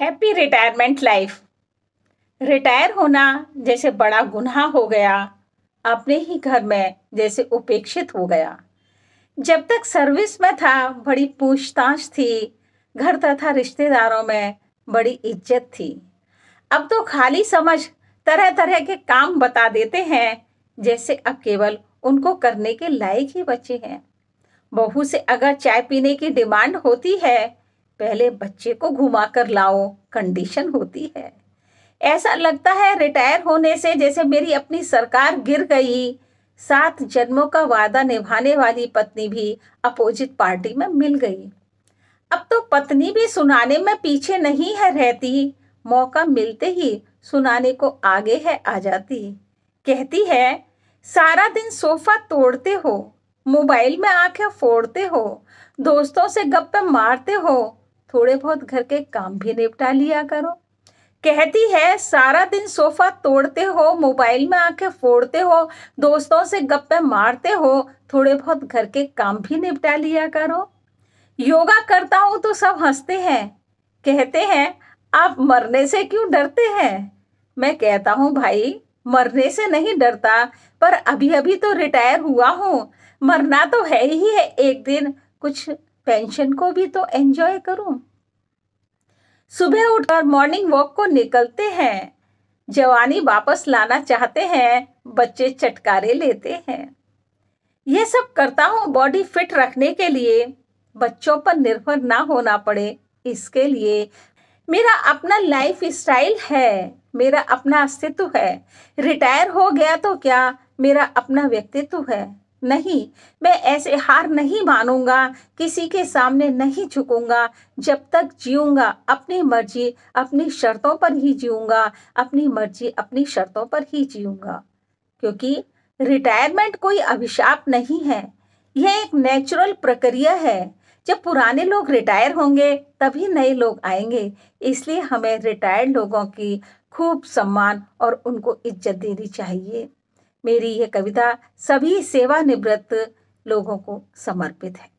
happy retirement life retire होना जैसे बड़ा गुनाह हो गया अपने ही घर में जैसे उपेक्षित हो गया जब तक सर्विस में था बड़ी पूछताछ थी घर तथा रिश्तेदारों में बड़ी इज्जत थी अब तो खाली समझ तरह तरह के काम बता देते हैं जैसे अब केवल उनको करने के लायक ही बचे हैं बहू से अगर चाय पीने की डिमांड होती है पहले बच्चे को घुमा कर लाओ कंडीशन होती है ऐसा लगता है रिटायर होने से जैसे मेरी अपनी सरकार गिर गई सात जन्मों का वादा निभाने वाली पत्नी भी अपोजिट पार्टी में मिल गई अब तो पत्नी भी सुनाने में पीछे नहीं है रहती मौका मिलते ही सुनाने को आगे है आ जाती कहती है सारा दिन सोफा तोड़ते हो मोबाइल में आंखें फोड़ते हो दोस्तों से गप्पे मारते हो थोड़े बहुत घर के काम भी निपटा लिया करो कहती है सारा दिन सोफा तोड़ते हो मोबाइल में आके फोड़ते हो दोस्तों से गप्पे मारते हो थोड़े बहुत घर के काम भी निपटा लिया करो योगा करता हूं तो सब हंसते हैं कहते हैं आप मरने से क्यों डरते हैं मैं कहता हूँ भाई मरने से नहीं डरता पर अभी अभी तो रिटायर हुआ हूँ मरना तो है ही है एक दिन कुछ पेंशन को भी तो एंजॉय करूं सुबह उठकर मॉर्निंग वॉक को निकलते हैं जवानी वापस लाना चाहते हैं बच्चे चटकारे लेते हैं यह सब करता हूँ बॉडी फिट रखने के लिए बच्चों पर निर्भर ना होना पड़े इसके लिए मेरा अपना लाइफ स्टाइल है मेरा अपना अस्तित्व है रिटायर हो गया तो क्या मेरा अपना व्यक्तित्व है नहीं मैं ऐसे हार नहीं मानूंगा किसी के सामने नहीं झुकूंगा जब तक जीऊंगा अपनी मर्जी अपनी शर्तों पर ही जीऊंगा अपनी मर्जी अपनी शर्तों पर ही जीऊंगा क्योंकि रिटायरमेंट कोई अभिशाप नहीं है यह एक नेचुरल प्रक्रिया है जब पुराने लोग रिटायर होंगे तभी नए लोग आएंगे इसलिए हमें रिटायर्ड लोगों की खूब सम्मान और उनको इज्जत देनी चाहिए मेरी यह कविता सभी सेवानिवृत्त लोगों को समर्पित है